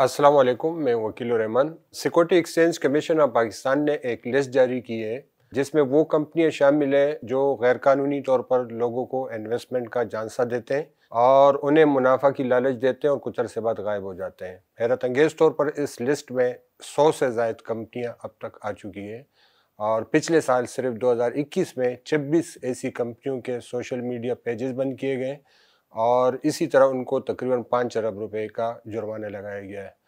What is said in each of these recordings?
अस्सलाम वालेकुम मैं Wakeel Rehman security exchange commission of Pakistan ने एक लिस्ट जारी की है जिसमें वो कंपनियां शामिल हैं जो गैरकानूनी तौर पर लोगों को इन्वेस्टमेंट का जानसा देते हैं और उन्हें मुनाफा की लालच देते हैं और कुछ अरसे बाद गायब हो जाते हैं हैरत अंगेज़ तौर पर इस लिस्ट में सौ से जायद कंपनियाँ अब तक आ चुकी हैं और पिछले साल सिर्फ 2021 में 26 ऐसी कंपनियों के सोशल मीडिया पेजेस बंद किए गए और इसी तरह उनको तकरीबन पाँच अरब रुपए का जुर्माना लगाया गया है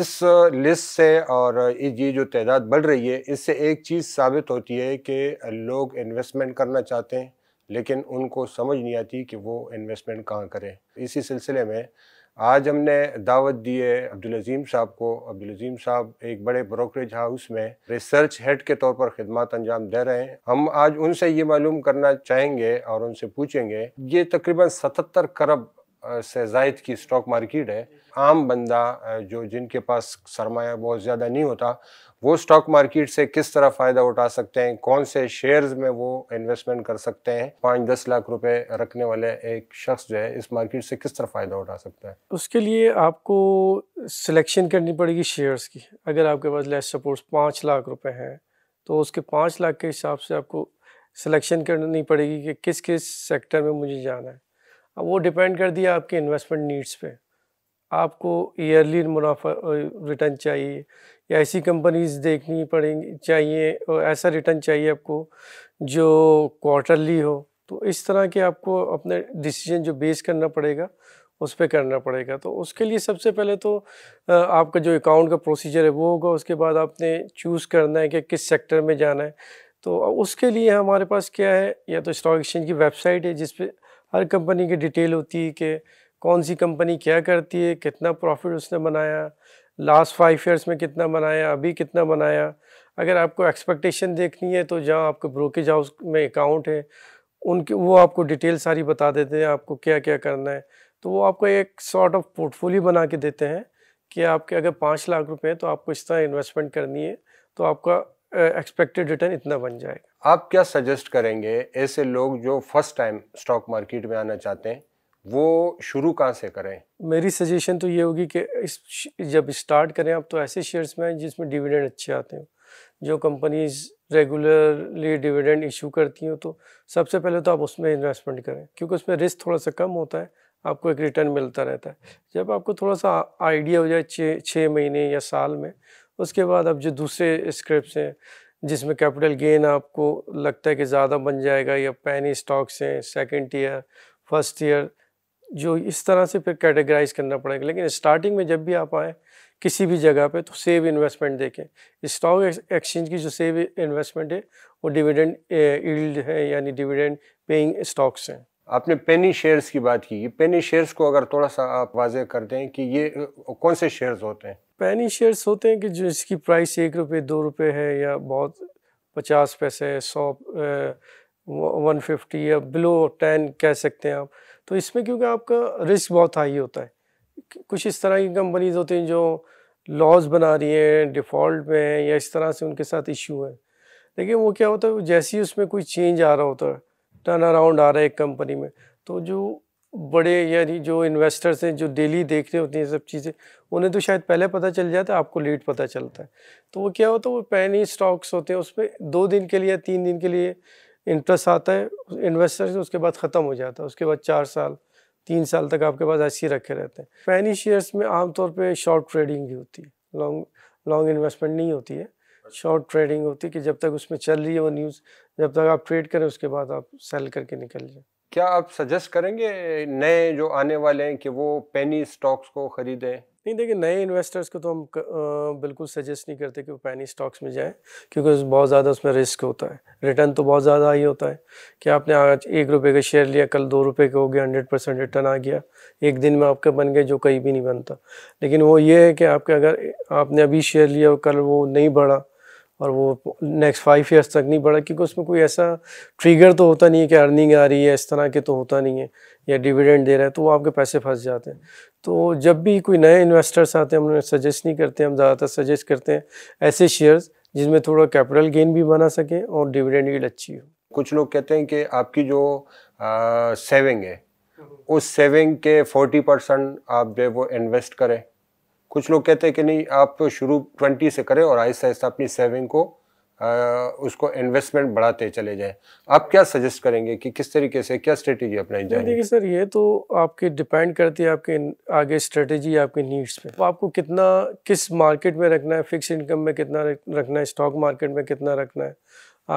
इस लिस्ट से और ये जो तादाद बढ़ रही है इससे एक चीज़ साबित होती है कि लोग इन्वेस्टमेंट करना चाहते हैं लेकिन उनको समझ नहीं आती कि वो इन्वेस्टमेंट कहाँ करें इसी सिलसिले में आज हमने दावत दी है अब्दुल अजीम साहब को अब्दुल अजीम साहब एक बड़े ब्रोकरेज हाउस में रिसर्च हेड के तौर पर खदमात अंजाम दे रहे हैं हम आज उनसे ये मालूम करना चाहेंगे और उनसे पूछेंगे ये तकरीबन सतहत्तर करब से जायद की स्टॉक मार्केट है आम बंदा जो जिनके पास सरमाया बहुत ज़्यादा नहीं होता वो स्टॉक मार्केट से किस तरह फ़ायदा उठा सकते हैं कौन से शेयर्स में वो इन्वेस्टमेंट कर सकते हैं पाँच दस लाख रुपए रखने वाले एक शख्स जो है इस मार्केट से किस तरह फ़ायदा उठा सकता है उसके लिए आपको सिलेक्शन करनी पड़ेगी शेयर्स की अगर आपके पास लेस सपोज पाँच लाख रुपये हैं तो उसके पाँच लाख के हिसाब से आपको सिलेक्शन करनी पड़ेगी कि किस किस सेक्टर में मुझे जाना है अब वो डिपेंड कर दिया आपके इन्वेस्टमेंट नीड्स पे आपको ईयरली मुनाफा रिटर्न चाहिए या ऐसी कंपनीज देखनी पड़ेंगी चाहिए और ऐसा रिटर्न चाहिए आपको जो क्वार्टरली हो तो इस तरह के आपको अपने डिसीजन जो बेस करना पड़ेगा उस पर करना पड़ेगा तो उसके लिए सबसे पहले तो आपका जो अकाउंट का प्रोसीजर है वो होगा उसके बाद आपने चूज़ करना है कि किस सेक्टर में जाना है तो उसके लिए हमारे पास क्या है या तो स्टॉक एक्सचेंज की वेबसाइट है जिसपे हर कंपनी की डिटेल होती है कि कौन सी कंपनी क्या करती है कितना प्रॉफिट उसने बनाया लास्ट फाइव ईयर्स में कितना बनाया अभी कितना बनाया अगर आपको एक्सपेक्टेशन देखनी है तो जहाँ आपके ब्रोकेज हाउस में अकाउंट है उनके वो आपको डिटेल सारी बता देते हैं आपको क्या क्या करना है तो वो आपको एक सॉर्ट ऑफ पोर्टफोलियो बना के देते हैं कि आपके अगर पाँच लाख रुपए हैं तो आपको इस तरह इन्वेस्टमेंट करनी है तो आपका एक्सपेक्टेड uh, रिटर्न इतना बन जाएगा आप क्या सजेस्ट करेंगे ऐसे लोग जो फर्स्ट टाइम स्टॉक मार्केट में आना चाहते हैं वो शुरू कहाँ से करें मेरी सजेशन तो ये होगी कि इस जब स्टार्ट करें आप तो ऐसे शेयर्स में जिसमें डिविडेंड अच्छे आते हो जो कंपनीज रेगुलरली डिविडेंड इशू करती हो तो सबसे पहले तो आप उसमें इन्वेस्टमेंट करें क्योंकि उसमें रिस्क थोड़ा सा कम होता है आपको एक रिटर्न मिलता रहता है जब आपको थोड़ा सा आइडिया हो जाए छः छः महीने या साल में उसके बाद अब जो दूसरे स्क्रिप्ट हैं जिसमें कैपिटल गेन आपको लगता है कि ज़्यादा बन जाएगा या पैनी स्टॉक्स हैं सेकेंड ईयर फर्स्ट ईयर जो इस तरह से फिर कैटेगराइज करना पड़ेगा लेकिन स्टार्टिंग में जब भी आप आएँ किसी भी जगह पे तो सेव इन्वेस्टमेंट देखें स्टॉक एक्सचेंज की जो सेव इन्वेस्टमेंट है वो डिविडेंड ईल्ड है यानी डिविडेंड पेइंग स्टॉक्स हैं आपने पेनी शेयर्स की बात की पेनी शेयर्स को अगर थोड़ा सा आप वाजह कर दें कि ये कौन से शेयर्स होते हैं पेनी शेयर्स होते हैं कि जो इसकी प्राइस एक रुपये दो रुपये है या बहुत पचास पैसे सौ वन फिफ्टी या बिलो टेन कह सकते हैं आप तो इसमें क्योंकि आपका रिस्क बहुत हाई होता है कुछ इस तरह की कंपनीज होती हैं जो लॉज बना रही हैं डिफ़ॉल्ट में हैं या इस तरह से उनके साथ इशू है लेकिन वो क्या होता है जैसे ही उसमें कोई चेंज आ रहा होता है टर्न अराउंड आ रहा है एक कंपनी में तो जो बड़े यानी जो इन्वेस्टर्स हैं जो डेली देख रहे होते हैं सब चीज़ें उन्हें तो शायद पहले पता चल जाता है आपको लेट पता चलता है तो वो क्या होता है वो पैनी स्टॉक्स होते हैं उसमें दो दिन के लिए तीन दिन के लिए इंटरेस्ट आता है इन्वेस्टर से उसके बाद ख़त्म हो जाता है उसके बाद चार साल तीन साल तक आपके पास ऐसे ही रखे रहते हैं पैनी शेयर्स में आमतौर पर शॉर्ट ट्रेडिंग ही होती है लॉन्ग लॉन्ग इन्वेस्टमेंट नहीं होती है शॉर्ट ट्रेडिंग होती है कि जब तक उसमें चल रही है वो न्यूज़ जब तक आप ट्रेड करें उसके बाद आप सेल करके निकल जाए क्या आप सजेस्ट करेंगे नए जो आने वाले हैं कि वो पेनी स्टॉक्स को ख़रीदें नहीं देखिए नए इन्वेस्टर्स को तो हम क, आ, बिल्कुल सजेस्ट नहीं करते कि वो पैनी स्टॉक्स में जाएं क्योंकि बहुत ज़्यादा उसमें रिस्क होता है रिटर्न तो बहुत ज़्यादा ही होता है कि आपने आज एक रुपये का शेयर लिया कल दो रुपये का हो गया हंड्रेड परसेंट रिटर्न आ गया एक दिन में आपका बन गया जो कहीं भी नहीं बनता लेकिन वो ये है कि आपके अगर आपने अभी शेयर लिया और कल वो नहीं बढ़ा और वो नेक्स्ट फाइव ईयर्स तक नहीं बढ़ा क्योंकि उसमें कोई ऐसा ट्रिगर तो होता नहीं है कि अर्निंग आ रही है इस तरह के तो होता नहीं है या डिविडेंड दे रहा है तो वो आपके पैसे फंस जाते हैं तो जब भी कोई नए इन्वेस्टर्स आते हैं हम उन्हें सजेस्ट नहीं करते हम ज़्यादातर सजेस्ट करते हैं ऐसे शेयर्स जिसमें थोड़ा कैपिटल गेन भी बना सकें और डिविडेंड भी अच्छी हो कुछ लोग कहते हैं कि आपकी जो सेविंग है उस सेविंग के फोर्टी परसेंट आप जो वो इन्वेस्ट करें कुछ लोग कहते हैं कि नहीं आप शुरू ट्वेंटी से करें और आहिस्ता आहिस्ता अपनी सेविंग को आ, उसको इन्वेस्टमेंट बढ़ाते चले जाएं आप क्या सजेस्ट करेंगे कि किस तरीके से क्या स्ट्रेटेजी अपनाई जाए देखिए सर ये तो आपके डिपेंड करती है आपके आगे स्ट्रेटेजी आपके नीड्स पे तो आपको कितना किस मार्केट में रखना है फिक्स इनकम में कितना रखना है स्टॉक मार्केट में कितना रखना है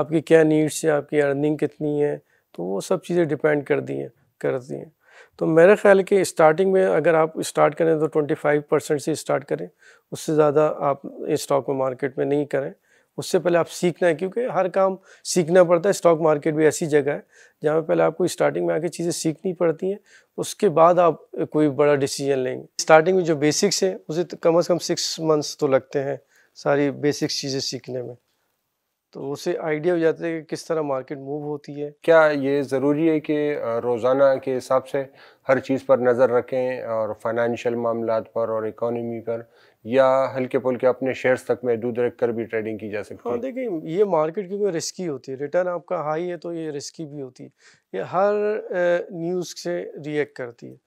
आपकी क्या नीड्स है आपकी अर्निंग कितनी है तो वो सब चीज़ें डिपेंड कर दी हैं करती हैं तो मेरे ख्याल के स्टार्टिंग में अगर आप स्टार्ट करें तो 25 परसेंट से स्टार्ट करें उससे ज़्यादा आप स्टॉक में मार्केट में नहीं करें उससे पहले आप सीखना है क्योंकि हर काम सीखना पड़ता है स्टॉक मार्केट भी ऐसी जगह है जहाँ पे पहले आपको स्टार्टिंग में आके चीज़ें सीखनी पड़ती हैं उसके बाद आप कोई बड़ा डिसीजन लेंगे स्टार्टिंग में जो बेसिक्स हैं उसे तो कम अज़ कम सिक्स मंथ्स तो लगते हैं सारी बेसिक्स चीज़ें सीखने में तो उससे आइडिया हो जाता है कि किस तरह मार्केट मूव होती है क्या ये ज़रूरी है कि रोज़ाना के हिसाब से हर चीज़ पर नज़र रखें और फाइनेंशियल मामला पर और इकोनॉमी पर या हल्के पुल्के अपने शेयर्स तक महदूद रख कर भी ट्रेडिंग की जा सकती हाँ, है देखिए ये मार्केट क्योंकि रिस्की होती है रिटर्न आपका हाई है तो ये रिस्की भी होती है ये हर न्यूज़ से रिएक्ट करती है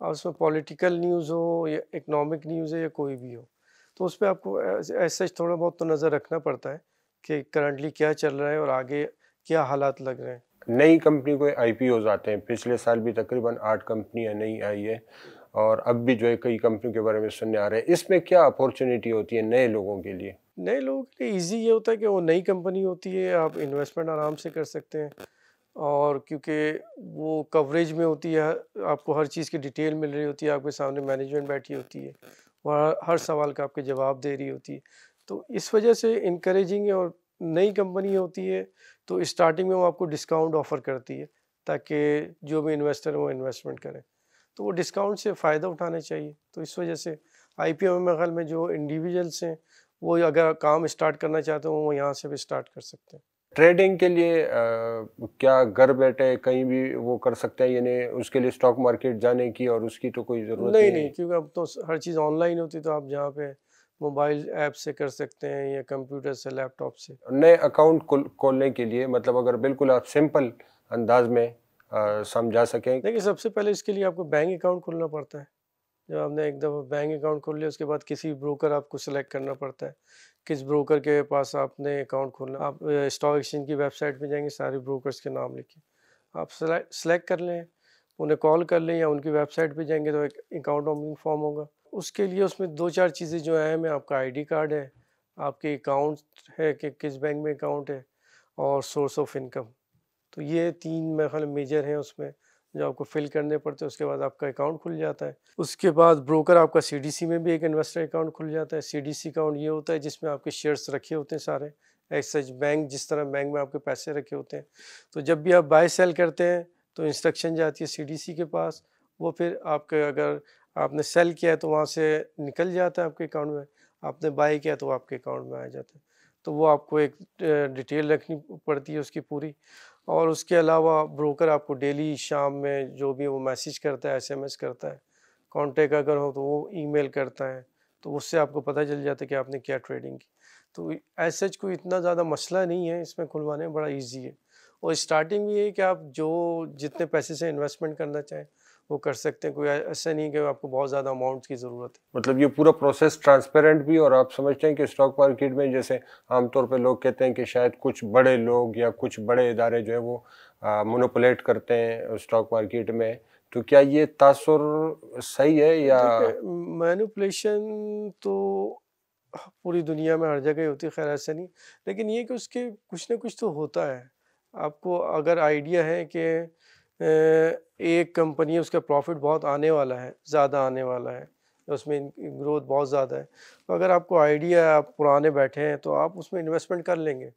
और उसमें पॉलिटिकल न्यूज़ हो या इकनॉमिक न्यूज़ है या कोई भी हो तो उस पर आपको ऐसे थोड़ा बहुत तो नज़र रखना पड़ता है कि करंटली क्या चल रहा है और आगे क्या हालात लग रहे हैं नई कंपनी को आई आते हैं पिछले साल भी तकरीबन आठ कंपनियां नई आई है और अब भी जो है कई कंपनियों के बारे में सुनने आ रहे हैं इसमें क्या अपॉर्चुनिटी होती है नए लोगों के लिए नए लोगों के लिए ईजी ये होता है कि वो नई कंपनी होती है आप इन्वेस्टमेंट आराम से कर सकते हैं और क्योंकि वो कवरेज में होती है आपको हर चीज़ की डिटेल मिल रही होती है आपके सामने मैनेजमेंट बैठी होती है वह हर सवाल का आपके जवाब दे रही होती है तो इस वजह से इनक्रेजिंग और नई कंपनी होती है तो स्टार्टिंग में वो आपको डिस्काउंट ऑफ़र करती है ताकि जो भी इन्वेस्टर वो इन्वेस्टमेंट करें तो वो डिस्काउंट से फ़ायदा उठाना चाहिए तो इस वजह से आई पी एम एम में जो इंडिविजुअल्स हैं वो अगर काम स्टार्ट करना चाहते हो वो यहाँ से भी स्टार्ट कर सकते हैं ट्रेडिंग के लिए आ, क्या घर बैठे कहीं भी वो कर सकते हैं यानी उसके लिए स्टॉक मार्केट जाने की और उसकी तो कोई ज़रूरत नहीं नहीं, नहीं क्योंकि अब तो हर चीज़ ऑनलाइन होती तो आप जहाँ पे मोबाइल ऐप से कर सकते हैं या कंप्यूटर से लैपटॉप से नए अकाउंट खोलने के लिए मतलब अगर बिल्कुल आप सिंपल अंदाज में समझा सकें देखिए सबसे पहले इसके लिए आपको बैंक अकाउंट खोलना पड़ता है जब आपने एक दफ़ा बैंक अकाउंट खोल लिया उसके बाद किसी ब्रोकर आपको सिलेक्ट करना पड़ता है किस ब्रोकर के पास आपने अकाउंट खोलना आप स्टॉक एक्सचेंज की वेबसाइट पर जाएंगे सारे ब्रोकर्स के नाम लिखे आप सेलेक्ट कर लें उन्हें कॉल कर लें या उनकी वेबसाइट पर जाएंगे तो एक अकाउंट ओपनिंग फॉर्म होगा उसके लिए उसमें दो चार चीज़ें जो है मैं आपका आईडी कार्ड है आपके अकाउंट है कि किस बैंक में अकाउंट है और सोर्स ऑफ इनकम तो ये तीन मेरे ख्याल मेजर हैं उसमें जो आपको फिल करने पड़ते हैं उसके बाद आपका अकाउंट खुल जाता है उसके बाद ब्रोकर आपका सी में भी एक इन्वेस्टर अकाउंट खुल जाता है सी अकाउंट ये होता है जिसमें आपके शेयर्स रखे होते हैं सारे एज सच बैंक जिस तरह बैंक में आपके पैसे रखे होते हैं तो जब भी आप बाय सेल करते हैं तो इंस्ट्रक्शन जाती है सीडीसी के पास वो फिर आपके अगर आपने सेल किया है तो वहाँ से निकल जाता है आपके अकाउंट में आपने बाई किया तो आपके अकाउंट में आ जाता है तो वो आपको एक डिटेल रखनी पड़ती है उसकी पूरी और उसके अलावा ब्रोकर आपको डेली शाम में जो भी वो मैसेज करता है एसएमएस करता है कांटेक्ट अगर हो तो वो ईमेल करता है तो उससे आपको पता चल जाता है कि आपने क्या ट्रेडिंग की तो ऐसे सच कोई इतना ज़्यादा मसला नहीं है इसमें खुलवाने में बड़ा ईजी है और स्टार्टिंग भी है कि आप जो जितने पैसे से इन्वेस्टमेंट करना चाहें वो कर सकते हैं कोई ऐसा नहीं कि आपको बहुत ज़्यादा अमाउंट की ज़रूरत है मतलब ये पूरा प्रोसेस ट्रांसपेरेंट भी और आप समझते हैं कि स्टॉक मार्केट में जैसे आमतौर पर लोग कहते हैं कि शायद कुछ बड़े लोग या कुछ बड़े इदारे जो है वो मोनोपोलेट करते हैं स्टॉक मार्केट में तो क्या ये तासर सही है या मैनुपलेशन तो पूरी दुनिया में हर जगह ही होती है खैर ऐसा नहीं लेकिन ये कि उसके कुछ ना कुछ तो होता है आपको अगर आइडिया है कि एक कंपनी उसका प्रॉफिट बहुत आने वाला है ज़्यादा आने वाला है उसमें ग्रोथ बहुत ज़्यादा है तो अगर आपको आइडिया है आप पुराने बैठे हैं तो आप उसमें इन्वेस्टमेंट कर लेंगे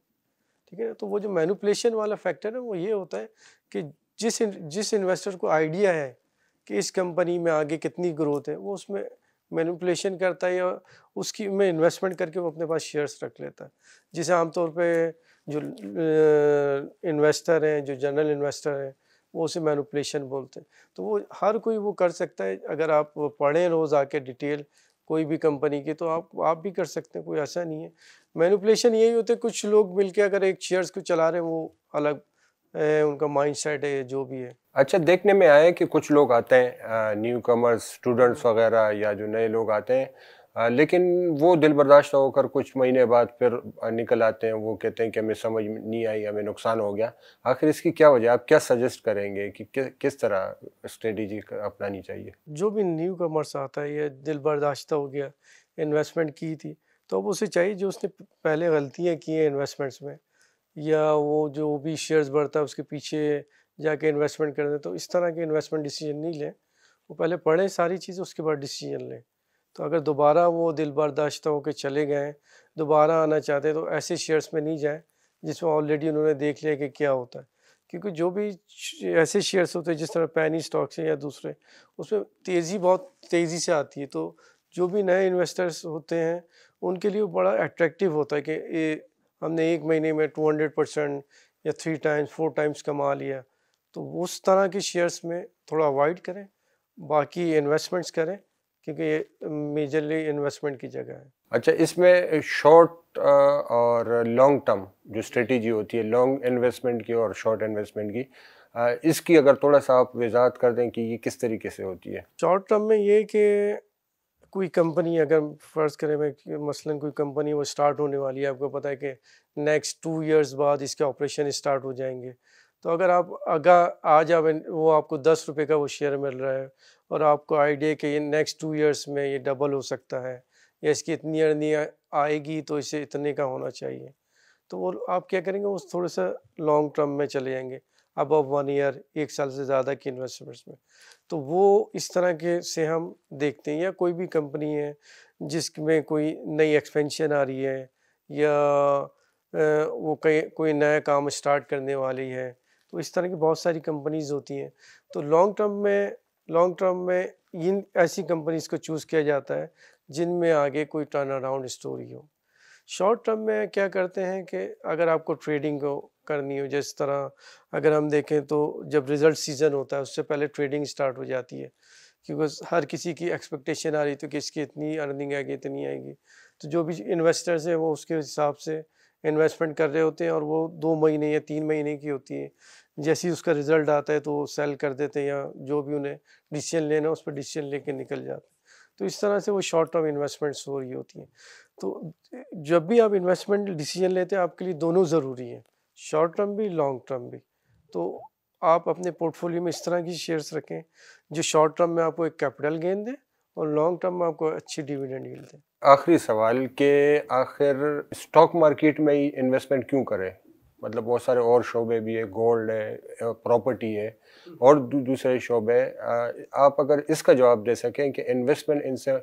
ठीक है तो वो जो मैनुपलेशन वाला फैक्टर है वो ये होता है कि जिस जिस इन्वेस्टर को आइडिया है कि इस कंपनी में आगे कितनी ग्रोथ है वो उसमें मैनुपलेशन करता है या उसकी में इन्वेस्टमेंट करके वो अपने पास शेयर्स रख लेता है जिसे आमतौर पर जो इन्वेस्टर हैं जो जनरल इन्वेस्टर हैं वो उसे मैनुपलेशन बोलते हैं तो वो हर कोई वो कर सकता है अगर आप पढ़ें रोज़ आके डिटेल कोई भी कंपनी की तो आप आप भी कर सकते हैं कोई ऐसा नहीं है मैनुपलेशन यही होते है कुछ लोग मिलके अगर एक शेयर्स को चला रहे हैं वो अलग है, उनका सेट है जो भी है अच्छा देखने में आया कि कुछ लोग आते हैं न्यू कमर्स स्टूडेंट्स वगैरह या जो नए लोग आते हैं हाँ, लेकिन वो दिल बर्दाश्त होकर कुछ महीने बाद फिर निकल आते हैं वो कहते हैं कि हमें समझ नहीं आई हमें नुकसान हो गया आखिर इसकी क्या वजह आप क्या सजेस्ट करेंगे कि किस तरह स्ट्रेटी अपनानी चाहिए जो भी न्यू कमर्स आता है ये दिल बर्दाश्त हो गया इन्वेस्टमेंट की थी तो अब उसे चाहिए जो उसने पहले गलतियाँ की हैं इन्वेस्टमेंट्स में या वो जो भी शेयर्स बढ़ता है उसके पीछे जाके इन्वेस्टमेंट कर दें तो इस तरह के इन्वेस्टमेंट डिसीजन नहीं लें वो पहले पढ़ें सारी चीज़ें उसके बाद डिसीजन लें तो अगर दोबारा वो दिल बर्दाश्त हो के चले गए दोबारा आना चाहते हैं तो ऐसे शेयर्स में नहीं जाएँ जिसमें ऑलरेडी उन्होंने देख लिया कि क्या होता है क्योंकि जो भी ऐसे शेयर्स होते हैं जिस तरह पैनी स्टॉक्स हैं या दूसरे उसमें तेज़ी बहुत तेज़ी से आती है तो जो भी नए इन्वेस्टर्स होते हैं उनके लिए बड़ा अट्रैक्टिव होता है कि ये हमने एक महीने में टू हंड्रेड परसेंट या थ्री टाइम्स फोर टाइम्स कमा लिया तो उस तरह के शेयर्स में थोड़ा अवॉइड करें बाकी इन्वेस्टमेंट्स करें क्योंकि ये मेजरली इन्वेस्टमेंट की जगह है अच्छा इसमें शॉर्ट और लॉन्ग टर्म जो स्ट्रेटी होती है लॉन्ग इन्वेस्टमेंट की और शॉर्ट इन्वेस्टमेंट की इसकी अगर थोड़ा सा आप वजात कर दें कि ये किस तरीके से होती है शॉर्ट टर्म में ये कि कोई कंपनी अगर फ़र्ज़ करें मैं मसलन कोई कंपनी वो स्टार्ट होने वाली है आपको पता है कि नेक्स्ट टू इयर्स बाद इसके ऑपरेशन स्टार्ट हो जाएंगे तो अगर आप आगा आ जाए वो आपको दस रुपये का वो शेयर मिल रहा है और आपको आइडिया कि ये नेक्स्ट टू इयर्स में ये डबल हो सकता है या इसकी इतनी अर्निंग आएगी तो इसे इतने का होना चाहिए तो वो आप क्या करेंगे उस थोड़े सा लॉन्ग टर्म में चले जाएंगे अब अब वन ईयर एक साल से ज़्यादा की इन्वेस्टमेंट्स में तो वो इस तरह के से हम देखते हैं या कोई भी कंपनी है जिसमें कोई नई एक्सपेंशन आ रही है या वो कहीं कोई नया काम स्टार्ट करने वाली है तो इस तरह की बहुत सारी कंपनीज़ होती हैं तो लॉन्ग टर्म में लॉन्ग टर्म में इन ऐसी कंपनीज़ को चूज़ किया जाता है जिनमें आगे कोई टर्न अराउंड स्टोरी हो शॉर्ट टर्म में क्या करते हैं कि अगर आपको ट्रेडिंग को करनी हो जिस तरह अगर हम देखें तो जब रिज़ल्ट सीज़न होता है उससे पहले ट्रेडिंग स्टार्ट हो जाती है क्योंकि हर किसी की एक्सपेक्टेशन आ रही तो कि इसकी इतनी अर्निंग आएगी इतनी आएगी तो जो भी इन्वेस्टर्स हैं वो उसके हिसाब से इन्वेस्टमेंट कर रहे होते हैं और वो दो महीने या तीन महीने की होती है जैसे ही उसका रिजल्ट आता है तो वो सेल कर देते हैं या जो भी उन्हें डिसीजन लेना उस पर डिसीजन लेके निकल जाते हैं तो इस तरह से वो शॉर्ट टर्म इन्वेस्टमेंट्स हो रही होती हैं तो जब भी आप इन्वेस्टमेंट डिसीजन लेते हैं आपके लिए दोनों ज़रूरी हैं शॉर्ट टर्म भी लॉन्ग टर्म भी तो आप अपने पोर्टफोलियो में इस तरह की शेयर्स रखें जो शॉर्ट टर्म में आपको एक कैपिटल गेन दें और लॉन्ग टर्म में आपको अच्छी डिविडेंड मिल दें आखिरी सवाल के आखिर स्टॉक मार्केट में ही इन्वेस्टमेंट क्यों करें मतलब बहुत सारे और शोबे भी है गोल्ड है प्रॉपर्टी है और दू, दूसरे शोबे आप अगर इसका जवाब दे सकें कि इन्वेस्टमेंट इनसे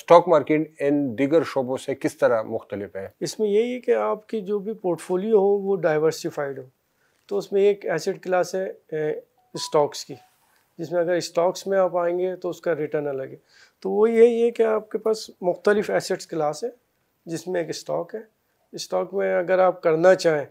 स्टॉक मार्केट इन दिगर शोबों से किस तरह मुख्तलिफ है इसमें यही है कि आपकी जो भी पोर्टफोलियो हो वो डाइवर्सिफाइड हो तो उसमें एक एसेट क्लास है स्टॉक्स की जिसमें अगर स्टॉक्स में आप आएंगे तो उसका रिटर्न अलग है तो वो यही है कि आपके पास मुख्तलिफ एसेट्स क्लास है जिसमें एक स्टॉक है स्टॉक में अगर आप करना चाहें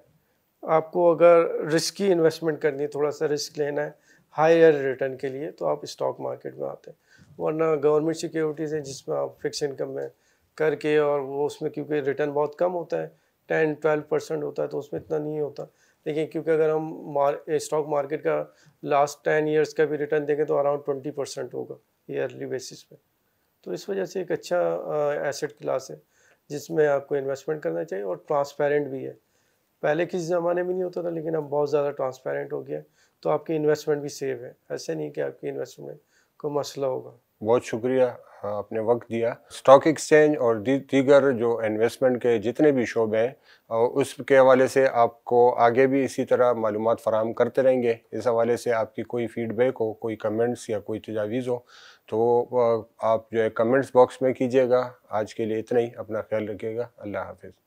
आपको अगर रिस्की इन्वेस्टमेंट करनी है थोड़ा सा रिस्क लेना है हायर रिटर्न के लिए तो आप स्टॉक मार्केट में आते हैं वरना गवर्नमेंट सिक्योरिटीज़ हैं जिसमें आप फिक्स इनकम में करके और वो उसमें क्योंकि रिटर्न बहुत कम होता है टेन ट्वेल्व परसेंट होता है तो उसमें इतना नहीं होता देखिए क्योंकि अगर हम स्टॉक मार्केट का लास्ट टेन ईयर्स का भी रिटर्न देखें तो अराउंड ट्वेंटी परसेंट होगा ईयरली बेसिस पे तो इस वजह से एक अच्छा एसेट क्लास है जिसमें आपको इन्वेस्टमेंट करना चाहिए और ट्रांसपेरेंट भी है पहले किसी ज़माने में नहीं होता था लेकिन अब बहुत ज़्यादा ट्रांसपेरेंट हो गया तो आपकी इन्वेस्टमेंट भी सेफ है ऐसे नहीं कि आपकी इन्वेस्टमेंट को मसला होगा बहुत शुक्रिया आपने वक्त दिया स्टॉक एक्सचेंज और दीगर जो इन्वेस्टमेंट के जितने भी शोबे हैं उसके हवाले से आपको आगे भी इसी तरह मालूम फ़राम करते रहेंगे इस हवाले से आपकी कोई फ़ीडबैक हो कोई कमेंट्स या कोई तजावीज़ हो तो आप जो है कमेंट्स बॉक्स में कीजिएगा आज के लिए इतना ही अपना ख्याल रखिएगा अल्लाह हाफिज़